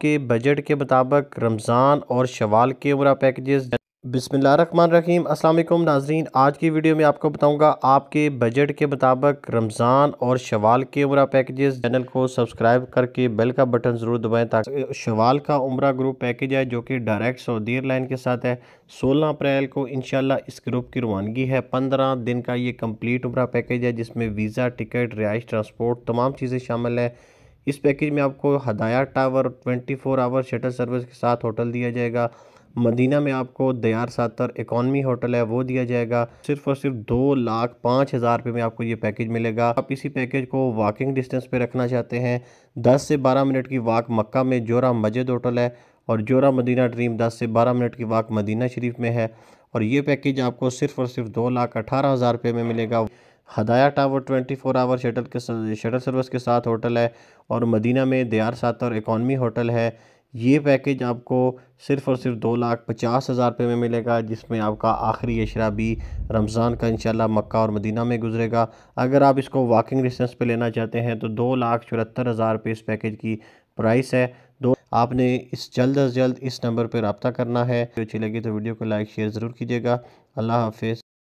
के बजट के मुताबिक रमज़ान और शवाल के उम्र पैकेजेस बिसमीम अल्लाम नाजरीन आज की वीडियो में आपको बताऊंगा आपके बजट के मुताबिक रमज़ान और शवाल के उम्र पैकेजेस चैनल को सब्सक्राइब करके बेल का बटन ज़रूर दबाएं ताकि शवाल का उम्र ग्रुप पैकेज है जो कि डायरेक्ट सऊदी एयरलाइन के साथ है सोलह अप्रैल को इन इस ग्रुप की रवानगी है पंद्रह दिन का ये कम्प्लीट उम्र पैकेज है जिसमें वीज़ा टिकट रिहाइश ट्रांसपोर्ट तमाम चीज़ें शामिल है इस पैकेज में आपको Hadaya Tower 24 four hour shuttle service के साथ होटल दिया जाएगा मदीना में आपको दयार सातर इकॉनमी होटल है वो दिया जाएगा सिर्फ और सिर्फ दो लाख पाँच हज़ार रुपये में आपको ये पैकेज मिलेगा आप इसी पैकेज को वॉकिंग डिस्टेंस पे रखना चाहते हैं दस से बारह मिनट की वाक मक्का में जोरा मस्जिद होटल है और जोरा मदीना ड्रीम दस से बारह मिनट की वाक मदीना शरीफ में है और ये पैकेज आपको सिर्फ और सिर्फ दो लाख अठारह हज़ार रुपये में मिलेगा Hadaya Tower 24 four hour shuttle के शटल सर्विस के साथ होटल है और मदीना में दयार सातर इकॉनमी होटल है ये पैकेज आपको सिर्फ़ और सिर्फ दो लाख पचास हज़ार रुपये में मिलेगा जिसमें आपका आखिरी अशरा भी रमज़ान का इंशाल्लाह मक्का और मदीना में गुजरेगा अगर आप इसको वॉकिंग डिस्टेंस पे लेना चाहते हैं तो दो लाख चौहत्तर हज़ार रुपये इस पैकेज की प्राइस है दो आपने इस जल्द अज जल्द इस नंबर पर रबता करना है जो अच्छी लगी तो वीडियो को लाइक शेयर ज़रूर कीजिएगा अल्लाह हाफिज़